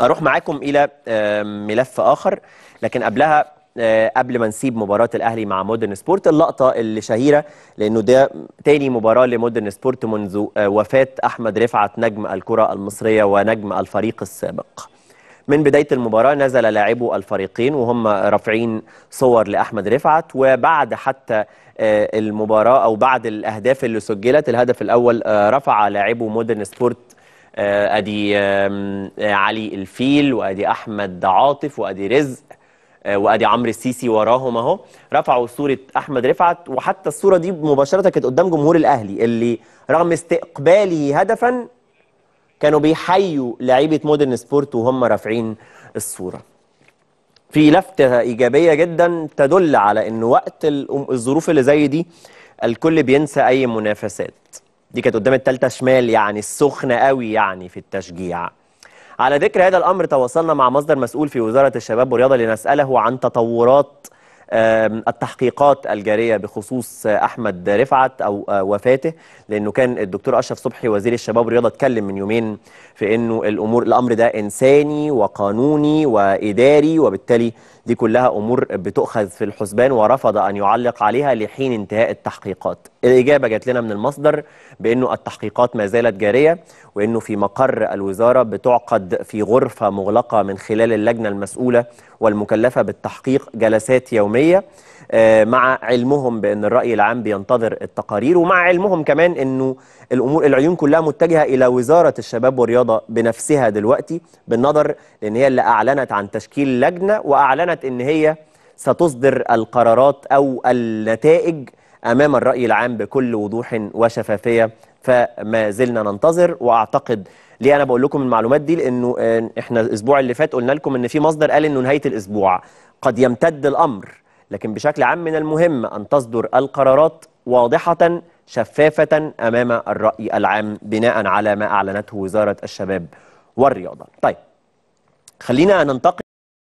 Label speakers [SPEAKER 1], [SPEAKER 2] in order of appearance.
[SPEAKER 1] اروح معاكم الى ملف اخر لكن قبلها آه، قبل ما نسيب مباراه الاهلي مع مودرن سبورت اللقطه اللي شهيره لانه ده تاني مباراه لمودرن سبورت منذ آه، وفاه احمد رفعت نجم الكره المصريه ونجم الفريق السابق من بداية المباراة نزل لاعبو الفريقين وهم رافعين صور لأحمد رفعت وبعد حتى آه، المباراة أو بعد الأهداف اللي سجلت الهدف الأول رفع لاعبو مودرن سبورت آه، ادي آه، علي الفيل وادي احمد عاطف وادي رزق آه، وادي عمرو السيسي وراهم اهو رفعوا صوره احمد رفعت وحتى الصوره دي مباشره كانت قدام جمهور الاهلي اللي رغم استقباله هدفا كانوا بيحيوا لعيبه مودرن سبورت وهم رافعين الصوره في لفتة إيجابية جدا تدل على أن وقت الظروف اللي زي دي الكل بينسى أي منافسات دي كانت قدام الثالثه شمال يعني السخنه قوي يعني في التشجيع على ذكر هذا الامر تواصلنا مع مصدر مسؤول في وزاره الشباب والرياضه لنساله عن تطورات التحقيقات الجاريه بخصوص احمد رفعت او آه، وفاته لانه كان الدكتور اشرف صبحي وزير الشباب والرياضه اتكلم من يومين في انه الامور الامر ده انساني وقانوني واداري وبالتالي دي كلها امور بتؤخذ في الحسبان ورفض ان يعلق عليها لحين انتهاء التحقيقات الإجابة جات لنا من المصدر بأنه التحقيقات ما زالت جارية وأنه في مقر الوزارة بتعقد في غرفة مغلقة من خلال اللجنة المسؤولة والمكلفة بالتحقيق جلسات يومية آه، مع علمهم بأن الرأي العام بينتظر التقارير ومع علمهم كمان أنه الأمور العيون كلها متجهة إلى وزارة الشباب والرياضة بنفسها دلوقتي بالنظر لأن هي اللي أعلنت عن تشكيل لجنة وأعلنت أن هي ستصدر القرارات أو النتائج أمام الرأي العام بكل وضوح وشفافية فما زلنا ننتظر وأعتقد ليه أنا بقول لكم المعلومات دي لأنه آه، إحنا الأسبوع اللي فات قلنا لكم إن في مصدر قال إنه نهاية الأسبوع قد يمتد الأمر لكن بشكل عام من المهم أن تصدر القرارات واضحة شفافة أمام الرأي العام بناء على ما أعلنته وزارة الشباب والرياضة طيب خلينا ننتقل